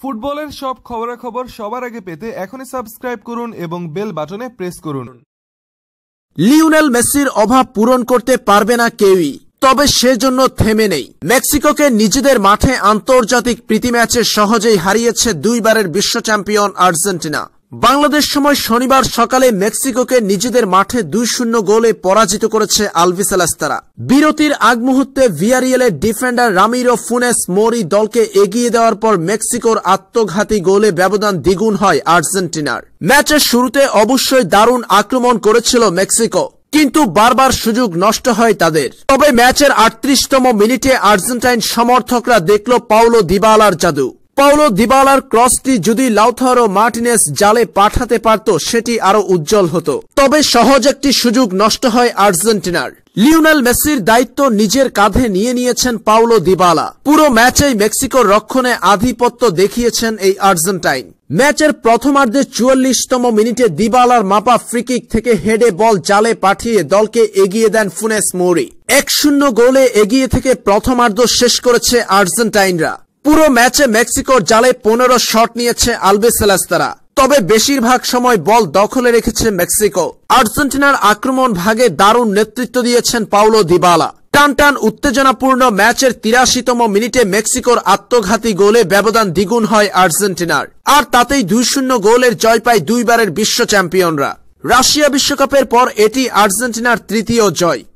ফুটবলের সব খবরাখবর সবার আগে পেতে এখনই সাবস্ক্রাইব করুন এবং বেল বাটনে প্রেস করুন লিওনেল মেসির অভাব পূরণ করতে পারবে না কেউই তবে সেজন্য থেমে নেই মেক্সিকোকে নিজেদের মাঠে আন্তর্জাতিক প্রীতি ম্যাচে সহজেই হারিয়েছে দুইবারের বিশ্ব চ্যাম্পিয়ন আর্জেন্টিনা বাংলাদেশ সময় শনিবার সকালে মেক্সিকোকে নিজেদের মাঠে দুই শূন্য গোলে পরাজিত করেছে আলভিসালাস্তারা বিরতির আগ মুহূর্তে ভিয়ারিয়েলের ডিফেন্ডার রামিরো ফুনেস মোরি দলকে এগিয়ে দেওয়ার পর মেক্সিকোর আত্মঘাতী গোলে ব্যবধান দ্বিগুণ হয় আর্জেন্টিনার ম্যাচের শুরুতে অবশ্যই দারুণ আক্রমণ করেছিল মেক্সিকো কিন্তু বারবার সুযোগ নষ্ট হয় তাদের তবে ম্যাচের আটত্রিশতম মিনিটে আর্জেন্টাইন সমর্থকরা দেখল পাওলো দিবালার জাদু পাওলো দিবালার ক্রসটি যদি লাউথার ও মার্টিনেস জালে পাঠাতে পারত সেটি আরো উজ্জ্বল হতো তবে সহজ একটি সুযোগ নষ্ট হয় আর্জেন্টিনার লিওনেল মেসির দায়িত্ব নিজের কাঁধে নিয়ে নিয়েছেন পাওলো দিবালা পুরো ম্যাচেই মেক্সিকোর রক্ষণে আধিপত্য দেখিয়েছেন এই আর্জেন্টাইন ম্যাচের প্রথমার্ধে চুয়াল্লিশতম মিনিটে দিবালার মাপা ফ্রিকিক থেকে হেডে বল জালে পাঠিয়ে দলকে এগিয়ে দেন ফুনেস মৌরি এক শূন্য গোলে এগিয়ে থেকে প্রথমার্ধ শেষ করেছে আর্জেন্টাইনরা পুরো ম্যাচে মেক্সিকোর জালে পনেরো শট নিয়েছে আলবেসেলাস্তারা তবে বেশিরভাগ সময় বল দখলে রেখেছে মেক্সিকো আর্জেন্টিনার আক্রমণ ভাগে দারুণ নেতৃত্ব দিয়েছেন পাউলো দিবালা টান টান উত্তেজনাপূর্ণ ম্যাচের তিরাশিতম মিনিটে মেক্সিকোর আত্মঘাতী গোলে ব্যবধান দ্বিগুণ হয় আর্জেন্টিনার আর তাতেই দুই শূন্য গোলের জয় পায় দুইবারের বিশ্ব চ্যাম্পিয়নরা রাশিয়া বিশ্বকাপের পর এটি আর্জেন্টিনার তৃতীয় জয়